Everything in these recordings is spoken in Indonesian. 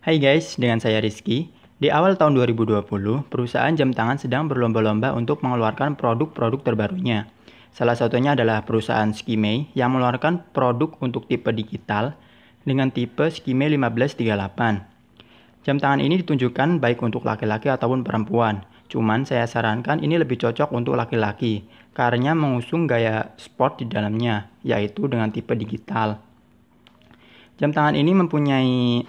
Hai guys, dengan saya Rizky. Di awal tahun 2020, perusahaan jam tangan sedang berlomba-lomba untuk mengeluarkan produk-produk terbarunya. Salah satunya adalah perusahaan Skimei yang mengeluarkan produk untuk tipe digital dengan tipe Skimei 1538. Jam tangan ini ditunjukkan baik untuk laki-laki ataupun perempuan. Cuman saya sarankan ini lebih cocok untuk laki-laki karena mengusung gaya sport di dalamnya, yaitu dengan tipe digital. Jam tangan ini mempunyai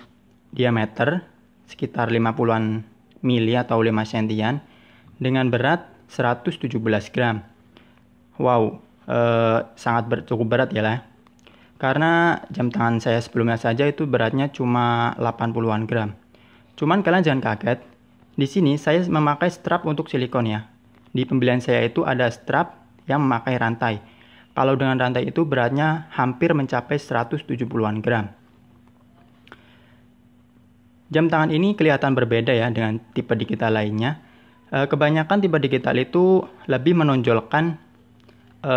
diameter sekitar 50-an mili atau 5 sentian dengan berat 117 gram. Wow, eh, sangat ber, cukup berat ya lah. Karena jam tangan saya sebelumnya saja itu beratnya cuma 80-an gram. Cuman kalian jangan kaget, di sini saya memakai strap untuk silikon ya. Di pembelian saya itu ada strap yang memakai rantai. Kalau dengan rantai itu beratnya hampir mencapai 170-an gram. Jam tangan ini kelihatan berbeda ya dengan tipe digital lainnya. Eh, kebanyakan tipe digital itu lebih menonjolkan e,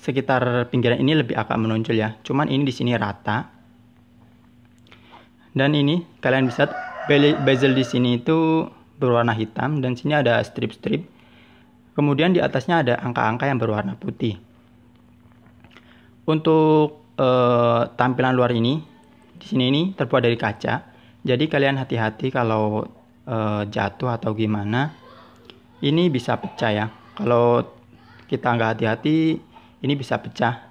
sekitar pinggiran ini lebih agak menonjol ya. Cuman ini di sini rata. Dan ini kalian bisa bezel di sini itu berwarna hitam dan sini ada strip-strip. Kemudian di atasnya ada angka-angka yang berwarna putih. Untuk e, tampilan luar ini di sini ini terbuat dari kaca. Jadi kalian hati-hati kalau e, jatuh atau gimana. Ini bisa pecah ya. Kalau kita nggak hati-hati, ini bisa pecah.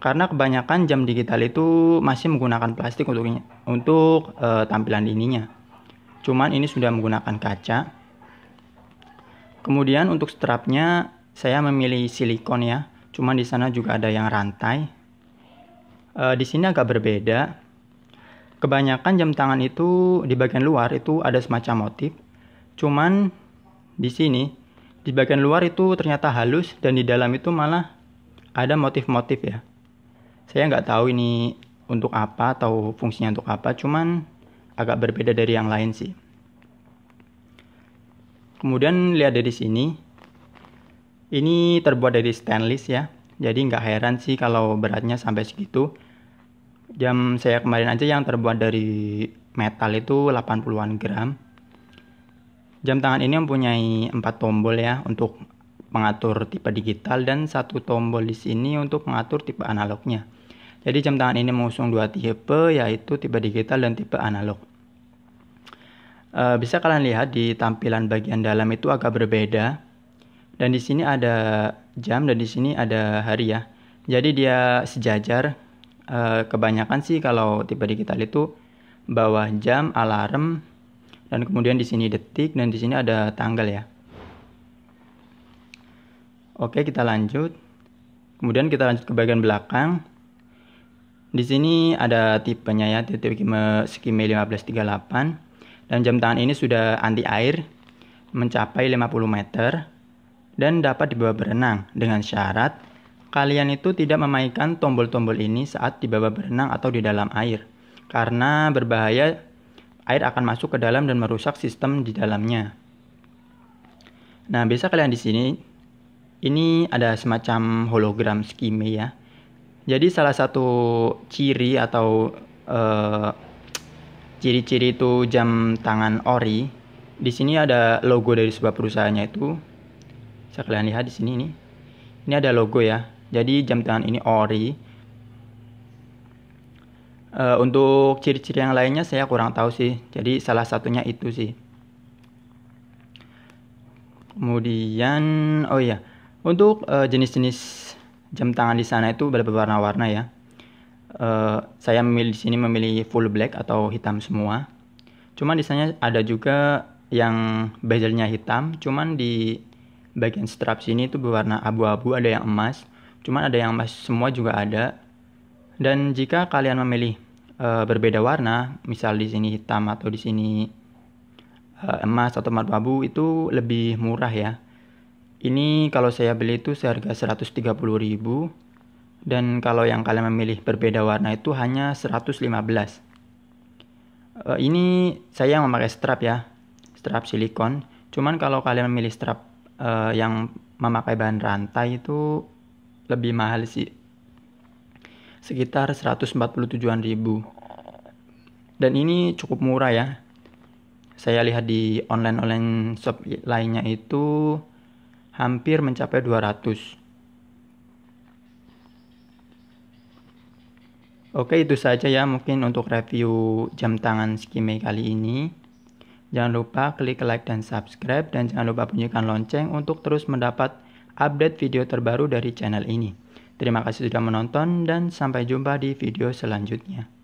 Karena kebanyakan jam digital itu masih menggunakan plastik untuk untuk e, tampilan ininya Cuman ini sudah menggunakan kaca. Kemudian untuk strapnya saya memilih silikon ya. Cuman di sana juga ada yang rantai. E, di sini agak berbeda Kebanyakan jam tangan itu di bagian luar itu ada semacam motif. Cuman di sini di bagian luar itu ternyata halus dan di dalam itu malah ada motif-motif ya. Saya nggak tahu ini untuk apa atau fungsinya untuk apa, cuman agak berbeda dari yang lain sih. Kemudian lihat dari sini, ini terbuat dari stainless ya, jadi nggak heran sih kalau beratnya sampai segitu jam saya kemarin aja yang terbuat dari metal itu 80-an gram jam tangan ini mempunyai empat tombol ya untuk mengatur tipe digital dan satu tombol di sini untuk mengatur tipe analognya jadi jam tangan ini mengusung dua tipe yaitu tipe digital dan tipe analog e, bisa kalian lihat di tampilan bagian dalam itu agak berbeda dan di sini ada jam dan di sini ada hari ya jadi dia sejajar Eh, kebanyakan sih kalau tipe digital itu bawah jam, alarm, dan kemudian di sini detik dan di sini ada tanggal ya. Oke, kita lanjut. Kemudian kita lanjut ke bagian belakang. Di sini ada tipenya ya, tipe skime 1538. Dan jam tangan ini sudah anti air, mencapai 50 meter, dan dapat dibawa berenang dengan syarat kalian itu tidak memainkan tombol-tombol ini saat di bawah berenang atau di dalam air, karena berbahaya air akan masuk ke dalam dan merusak sistem di dalamnya. Nah, bisa kalian di sini, ini ada semacam hologram skime ya. Jadi salah satu ciri atau ciri eh, ciri-ciri itu jam tangan ori. Di sini ada logo dari sebuah perusahaannya itu. Bisa kalian lihat di sini ini. Ini ada logo ya. Jadi jam tangan ini ori. E, untuk ciri-ciri yang lainnya saya kurang tahu sih. Jadi salah satunya itu sih. Kemudian oh iya, untuk eh, jenis-jenis jam tangan di sana itu berwarna-warna ya. E, saya memilih di sini memilih full black atau hitam semua. Cuman di sana ada juga yang bezelnya hitam, cuman di bagian strap sini itu berwarna abu-abu, ada yang emas cuman ada yang masih semua juga ada. Dan jika kalian memilih e, berbeda warna, misal di sini hitam atau di sini e, emas atau marbabu itu lebih murah ya. Ini kalau saya beli itu seharga 130.000 dan kalau yang kalian memilih berbeda warna itu hanya 115. E, eh, ini saya memakai strap ya, strap silikon. Cuman kalau kalian memilih strap e, yang memakai bahan rantai itu lebih mahal sih sekitar ribu. dan ini cukup murah ya saya lihat di online-online shop lainnya itu hampir mencapai 200 Oke itu saja ya mungkin untuk review jam tangan Skimei kali ini. Jangan lupa klik like dan subscribe dan jangan lupa bunyikan lonceng untuk terus mendapat update video terbaru dari channel ini. Terima kasih sudah menonton dan sampai jumpa di video selanjutnya.